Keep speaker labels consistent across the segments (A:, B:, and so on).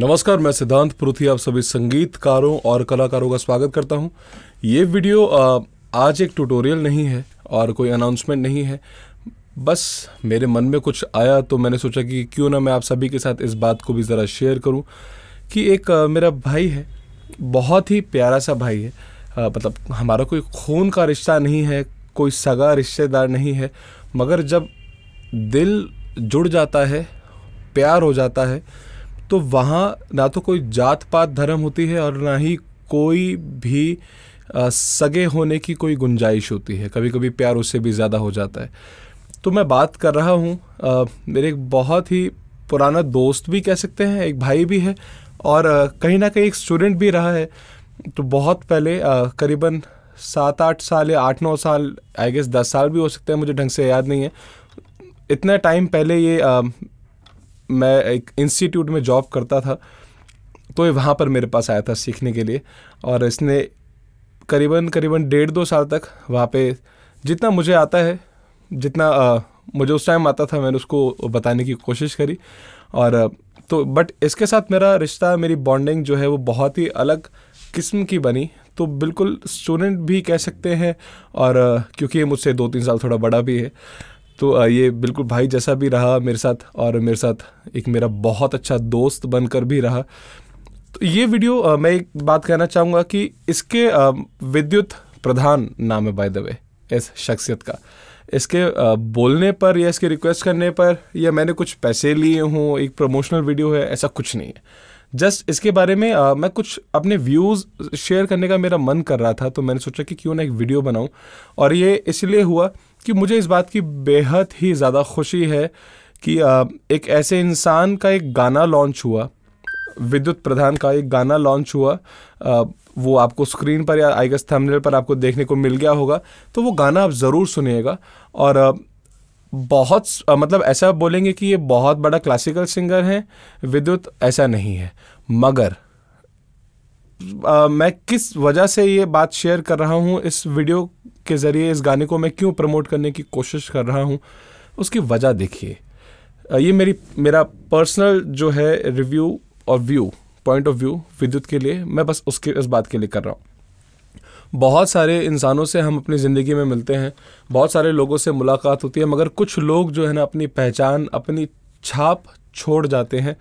A: नमस्कार मैं सिद्धांत पुरुथी आप सभी संगीतकारों और कलाकारों का स्वागत करता हूं ये वीडियो आज एक ट्यूटोरियल नहीं है और कोई अनाउंसमेंट नहीं है बस मेरे मन में कुछ आया तो मैंने सोचा कि क्यों ना मैं आप सभी के साथ इस बात को भी ज़रा शेयर करूं कि एक मेरा भाई है बहुत ही प्यारा सा भाई है मतलब हमारा कोई खून का रिश्ता नहीं है कोई सगा रिश्तेदार नहीं है मगर जब दिल जुड़ जाता है प्यार हो जाता है तो वहाँ ना तो कोई जात पात धर्म होती है और ना ही कोई भी आ, सगे होने की कोई गुंजाइश होती है कभी कभी प्यार उससे भी ज़्यादा हो जाता है तो मैं बात कर रहा हूँ मेरे एक बहुत ही पुराना दोस्त भी कह सकते हैं एक भाई भी है और कहीं ना कहीं एक स्टूडेंट भी रहा है तो बहुत पहले करीबन सात आठ साल या आठ नौ साल आई गेस दस साल भी हो सकते हैं मुझे ढंग से याद नहीं है इतना टाइम पहले ये मैं एक इंस्टीट्यूट में जॉब करता था तो ये वहाँ पर मेरे पास आया था सीखने के लिए और इसने करीबन करीबन डेढ़ दो साल तक वहाँ पे जितना मुझे आता है जितना आ, मुझे उस टाइम आता था मैंने उसको बताने की कोशिश करी और तो बट इसके साथ मेरा रिश्ता मेरी बॉन्डिंग जो है वो बहुत ही अलग किस्म की बनी तो बिल्कुल स्टूडेंट भी कह सकते हैं और क्योंकि ये मुझसे दो तीन साल थोड़ा बड़ा भी है तो ये बिल्कुल भाई जैसा भी रहा मेरे साथ और मेरे साथ एक मेरा बहुत अच्छा दोस्त बनकर भी रहा तो ये वीडियो मैं एक बात कहना चाहूँगा कि इसके विद्युत प्रधान नाम है बाय द वे इस शख्सियत का इसके बोलने पर या इसके रिक्वेस्ट करने पर या मैंने कुछ पैसे लिए हों एक प्रमोशनल वीडियो है ऐसा कुछ नहीं है जस्ट इसके बारे में आ, मैं कुछ अपने व्यूज़ शेयर करने का मेरा मन कर रहा था तो मैंने सोचा कि क्यों ना एक वीडियो बनाऊं और ये इसलिए हुआ कि मुझे इस बात की बेहद ही ज़्यादा खुशी है कि आ, एक ऐसे इंसान का एक गाना लॉन्च हुआ विद्युत प्रधान का एक गाना लॉन्च हुआ आ, वो आपको स्क्रीन पर या आई गेस थंबनेल पर आपको देखने को मिल गया होगा तो वो गाना आप ज़रूर सुनिएगा और बहुत मतलब ऐसा बोलेंगे कि ये बहुत बड़ा क्लासिकल सिंगर हैं विद्युत ऐसा नहीं है मगर आ, मैं किस वजह से ये बात शेयर कर रहा हूँ इस वीडियो के ज़रिए इस गाने को मैं क्यों प्रमोट करने की कोशिश कर रहा हूँ उसकी वजह देखिए ये मेरी मेरा पर्सनल जो है रिव्यू और व्यू पॉइंट ऑफ व्यू विद्युत के लिए मैं बस उसके इस बात के लिए कर रहा हूँ बहुत सारे इंसानों से हम अपनी ज़िंदगी में मिलते हैं बहुत सारे लोगों से मुलाकात होती है मगर कुछ लोग जो है ना अपनी पहचान अपनी छाप छोड़ जाते हैं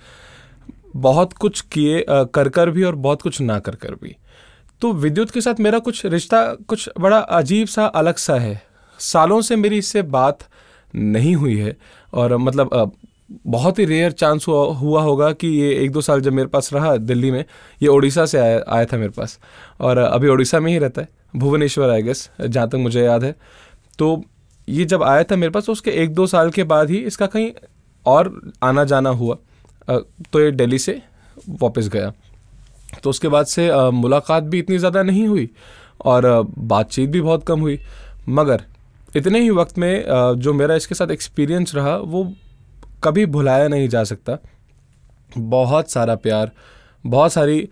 A: बहुत कुछ किए कर कर भी और बहुत कुछ ना कर कर भी तो विद्युत के साथ मेरा कुछ रिश्ता कुछ बड़ा अजीब सा अलग सा है सालों से मेरी इससे बात नहीं हुई है और मतलब बहुत ही रेयर चांस हुआ हुआ होगा कि ये एक दो साल जब मेरे पास रहा दिल्ली में ये उड़ीसा से आया आया था मेरे पास और अभी उड़ीसा में ही रहता है भुवनेश्वर आई गेस जहाँ तक मुझे याद है तो ये जब आया था मेरे पास तो उसके एक दो साल के बाद ही इसका कहीं और आना जाना हुआ तो ये दिल्ली से वापस गया तो उसके बाद से मुलाकात भी इतनी ज़्यादा नहीं हुई और बातचीत भी बहुत कम हुई मगर इतने ही वक्त में जो मेरा इसके साथ एक्सपीरियंस रहा वो कभी भुलाया नहीं जा सकता बहुत सारा प्यार बहुत सारी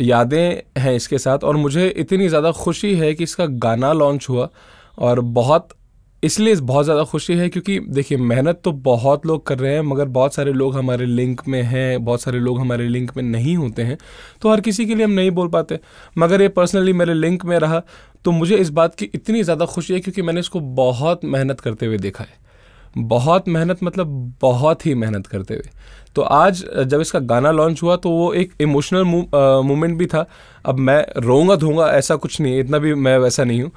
A: यादें हैं इसके साथ और मुझे इतनी ज़्यादा खुशी है कि इसका गाना लॉन्च हुआ और बहुत इसलिए बहुत ज़्यादा खुशी है क्योंकि देखिए मेहनत तो बहुत लोग कर रहे हैं मगर बहुत सारे लोग हमारे लिंक में हैं बहुत सारे लोग हमारे लिंक में नहीं होते हैं तो हर किसी के लिए हम नहीं बोल पाते मगर ये पर्सनली मेरे लिंक में रहा तो मुझे इस बात की इतनी ज़्यादा खुशी है क्योंकि मैंने इसको बहुत मेहनत करते हुए देखा है बहुत मेहनत मतलब बहुत ही मेहनत करते हुए तो आज जब इसका गाना लॉन्च हुआ तो वो एक इमोशनल मोमेंट भी था अब मैं रोऊंगा धोंगा ऐसा कुछ नहीं इतना भी मैं वैसा नहीं हूँ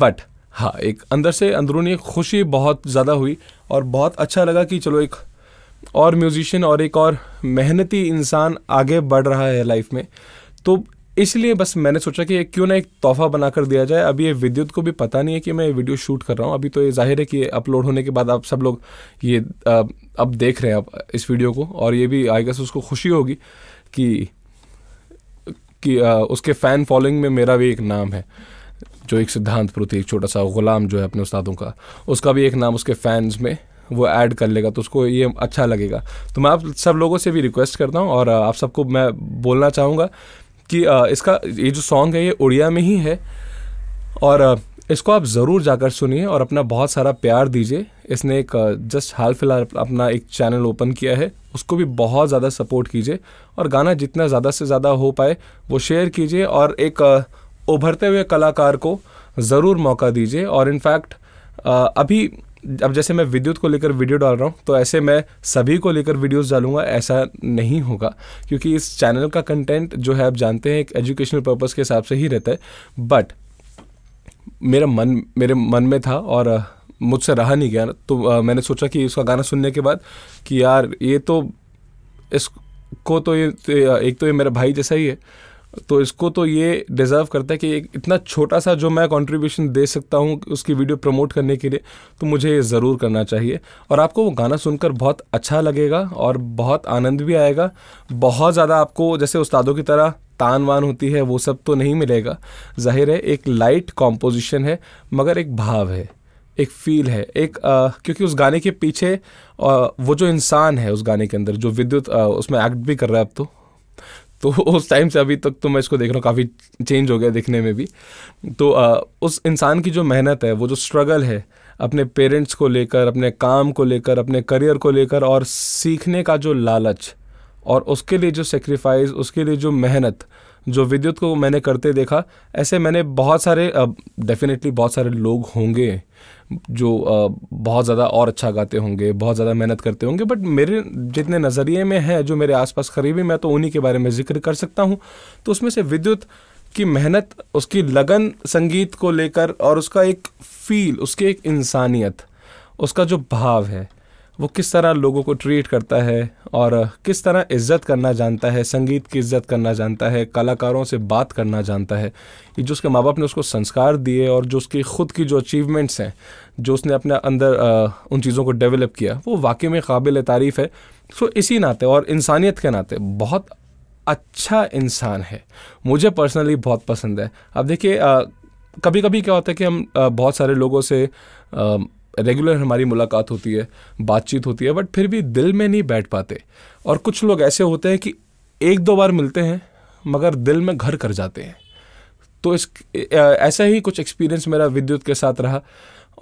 A: बट हाँ एक अंदर से अंदरूनी खुशी बहुत ज़्यादा हुई और बहुत अच्छा लगा कि चलो एक और म्यूजिशियन और एक और मेहनती इंसान आगे बढ़ रहा है लाइफ में तो इसलिए बस मैंने सोचा कि क्यों ना एक तोहफा बनाकर दिया जाए अभी ये विद्युत को भी पता नहीं है कि मैं ये वीडियो शूट कर रहा हूँ अभी तो ये जाहिर है कि अपलोड होने के बाद आप सब लोग ये अब देख रहे हैं आप इस वीडियो को और ये भी आई गेस उसको खुशी होगी कि कि आ, उसके फ़ैन फॉलोइंग में मेरा भी एक नाम है जो एक सिद्धांत प्रति एक छोटा सा गुलाम जो है अपने उस्तादों का उसका भी एक नाम उसके फैंस में वो ऐड कर लेगा तो उसको ये अच्छा लगेगा तो मैं आप सब लोगों से भी रिक्वेस्ट करता हूँ और आप सबको मैं बोलना चाहूँगा कि इसका ये जो सॉन्ग है ये उड़िया में ही है और इसको आप ज़रूर जाकर सुनिए और अपना बहुत सारा प्यार दीजिए इसने एक जस्ट हाल फिलहाल अपना एक चैनल ओपन किया है उसको भी बहुत ज़्यादा सपोर्ट कीजिए और गाना जितना ज़्यादा से ज़्यादा हो पाए वो शेयर कीजिए और एक उभरते हुए कलाकार को ज़रूर मौका दीजिए और इनफैक्ट अभी अब जैसे मैं विद्युत को लेकर वीडियो डाल रहा हूँ तो ऐसे मैं सभी को लेकर वीडियोस डालूंगा ऐसा नहीं होगा क्योंकि इस चैनल का कंटेंट जो है आप जानते हैं एक एजुकेशनल पर्पज़ के हिसाब से ही रहता है बट मेरा मन मेरे मन में था और मुझसे रहा नहीं गया तो आ, मैंने सोचा कि उसका गाना सुनने के बाद कि यार ये तो इसको तो ये तो एक तो ये मेरा भाई जैसा ही है तो इसको तो ये डिज़र्व करता है कि एक इतना छोटा सा जो मैं कंट्रीब्यूशन दे सकता हूँ उसकी वीडियो प्रमोट करने के लिए तो मुझे ये ज़रूर करना चाहिए और आपको वो गाना सुनकर बहुत अच्छा लगेगा और बहुत आनंद भी आएगा बहुत ज़्यादा आपको जैसे उस्तादों की तरह तान वान होती है वो सब तो नहीं मिलेगा जाहिर है एक लाइट कॉम्पोजिशन है मगर एक भाव है एक फील है एक आ, क्योंकि उस गाने के पीछे आ, वो जो इंसान है उस गाने के अंदर जो विद्युत आ, उसमें एक्ट भी कर रहा है अब तो तो उस टाइम से अभी तक तो मैं इसको देख रहा हूँ काफ़ी चेंज हो गया दिखने में भी तो आ, उस इंसान की जो मेहनत है वो जो स्ट्रगल है अपने पेरेंट्स को लेकर अपने काम को लेकर अपने करियर को लेकर और सीखने का जो लालच और उसके लिए जो सेक्रीफाइस उसके लिए जो मेहनत जो विद्युत को मैंने करते देखा ऐसे मैंने बहुत सारे डेफिनेटली बहुत सारे लोग होंगे जो बहुत ज़्यादा और अच्छा गाते होंगे बहुत ज़्यादा मेहनत करते होंगे बट मेरे जितने नज़रिए में हैं जो मेरे आसपास करीबी मैं तो उन्हीं के बारे में जिक्र कर सकता हूँ तो उसमें से विद्युत की मेहनत उसकी लगन संगीत को लेकर और उसका एक फील उसकी एक इंसानियत उसका जो भाव है वो किस तरह लोगों को ट्रीट करता है और किस तरह इज्जत करना जानता है संगीत की इज्जत करना जानता है कलाकारों से बात करना जानता है ये जो उसके माँ बाप ने उसको संस्कार दिए और जो उसकी ख़ुद की जो अचीवमेंट्स हैं जो उसने अपने अंदर आ, उन चीज़ों को डेवलप किया वो वाकई में काबिल तारीफ़ है सो इसी नाते और इंसानियत के नाते बहुत अच्छा इंसान है मुझे पर्सनली बहुत पसंद है अब देखिए कभी कभी क्या होता है कि हम आ, बहुत सारे लोगों से आ, रेगुलर हमारी मुलाकात होती है बातचीत होती है बट फिर भी दिल में नहीं बैठ पाते और कुछ लोग ऐसे होते हैं कि एक दो बार मिलते हैं मगर दिल में घर कर जाते हैं तो इस ऐसा ही कुछ एक्सपीरियंस मेरा विद्युत के साथ रहा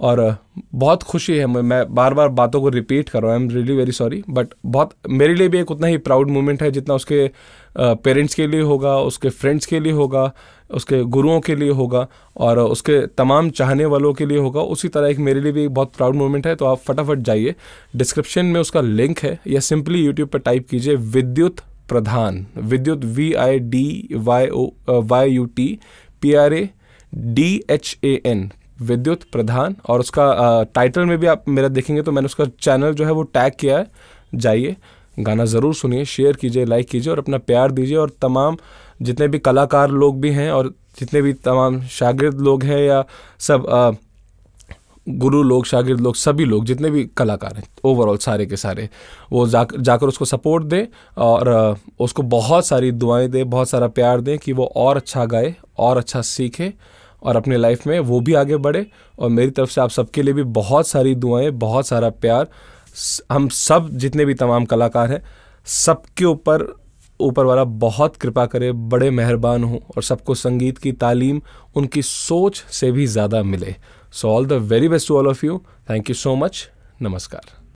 A: और बहुत खुशी है मैं बार बार बातों को रिपीट कर रहा हूँ I am really very sorry but बहुत मेरे लिए भी एक उतना ही प्राउड मोमेंट है जितना उसके पेरेंट्स के लिए होगा उसके फ्रेंड्स के लिए होगा उसके गुरुओं के लिए होगा और उसके तमाम चाहने वालों के लिए होगा उसी तरह एक मेरे लिए भी बहुत प्राउड मोमेंट है तो आप फटाफट जाइए डिस्क्रिप्शन में उसका लिंक है या सिंपली यूट्यूब पर टाइप कीजिए Vidyut Pradhan Vidyut V I D Y O Y U T P R A D H A N Vidyut Pradhan और उसका टाइटल में भी आप मेरा देखेंगे तो मैंने उसका चैनल जो है वो टैग किया है जाइए गाना ज़रूर सुनिए शेयर कीजिए लाइक कीजिए और अपना प्यार दीजिए और तमाम जितने भी कलाकार लोग भी हैं और जितने भी तमाम शागिर्द लोग हैं या सब आ, गुरु लोग शागिर्द लोग सभी लोग जितने भी कलाकार हैं ओवरऑल सारे के सारे वो जा जाकर उसको सपोर्ट दें और उसको बहुत सारी दुआएं दें बहुत सारा प्यार दें कि वो और अच्छा गाए और अच्छा सीखे और अपने लाइफ में वो भी आगे बढ़े और मेरी तरफ से आप सबके लिए भी बहुत सारी दुआएं बहुत सारा प्यार हम सब जितने भी तमाम कलाकार हैं सबके ऊपर ऊपर वाला बहुत कृपा करे बड़े मेहरबान हों और सबको संगीत की तालीम उनकी सोच से भी ज़्यादा मिले so all the very best to all of you thank you so much नमस्कार